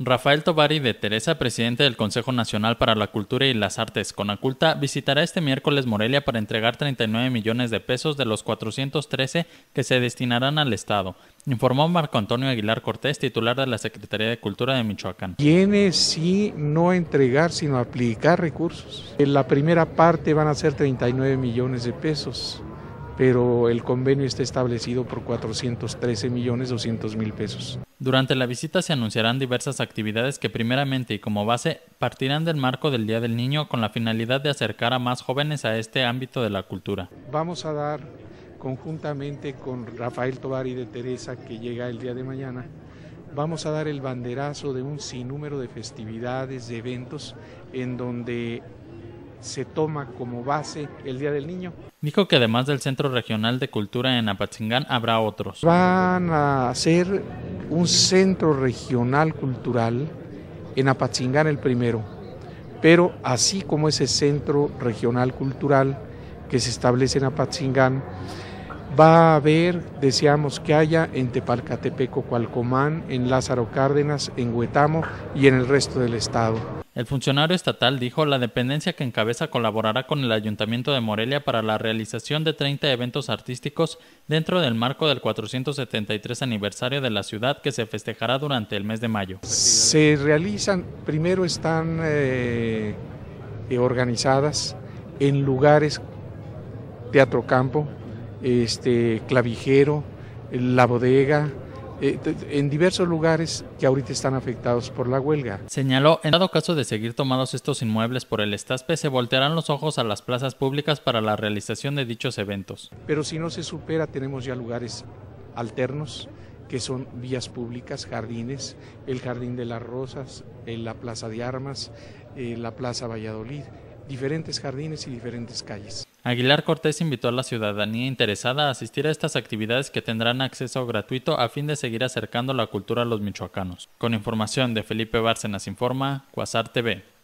Rafael Tobari de Teresa, presidente del Consejo Nacional para la Cultura y las Artes, Conaculta, visitará este miércoles Morelia para entregar 39 millones de pesos de los 413 que se destinarán al Estado, informó Marco Antonio Aguilar Cortés, titular de la Secretaría de Cultura de Michoacán. Tiene sí no entregar, sino aplicar recursos. En la primera parte van a ser 39 millones de pesos pero el convenio está establecido por 413 millones 200 mil pesos. Durante la visita se anunciarán diversas actividades que primeramente y como base partirán del marco del Día del Niño con la finalidad de acercar a más jóvenes a este ámbito de la cultura. Vamos a dar conjuntamente con Rafael Tovar de Teresa que llega el día de mañana, vamos a dar el banderazo de un sinnúmero de festividades, de eventos en donde se toma como base el Día del Niño. Dijo que además del Centro Regional de Cultura en Apatzingán habrá otros. Van a ser un centro regional cultural en Apatzingán el primero, pero así como ese centro regional cultural que se establece en Apatzingán, va a haber, deseamos que haya, en Tepalcatepeco, Cualcomán, en Lázaro Cárdenas, en Huetamo y en el resto del estado. El funcionario estatal dijo la dependencia que encabeza colaborará con el Ayuntamiento de Morelia para la realización de 30 eventos artísticos dentro del marco del 473 aniversario de la ciudad que se festejará durante el mes de mayo. Se realizan, primero están eh, eh, organizadas en lugares Teatro Campo, este, Clavijero, La Bodega, eh, en diversos lugares que ahorita están afectados por la huelga. Señaló, en dado caso de seguir tomados estos inmuebles por el estaspe, se voltearán los ojos a las plazas públicas para la realización de dichos eventos. Pero si no se supera, tenemos ya lugares alternos, que son vías públicas, jardines, el Jardín de las Rosas, eh, la Plaza de Armas, eh, la Plaza Valladolid, diferentes jardines y diferentes calles. Aguilar Cortés invitó a la ciudadanía interesada a asistir a estas actividades que tendrán acceso gratuito a fin de seguir acercando la cultura a los michoacanos. Con información de Felipe Bárcenas Informa, Cuasar TV.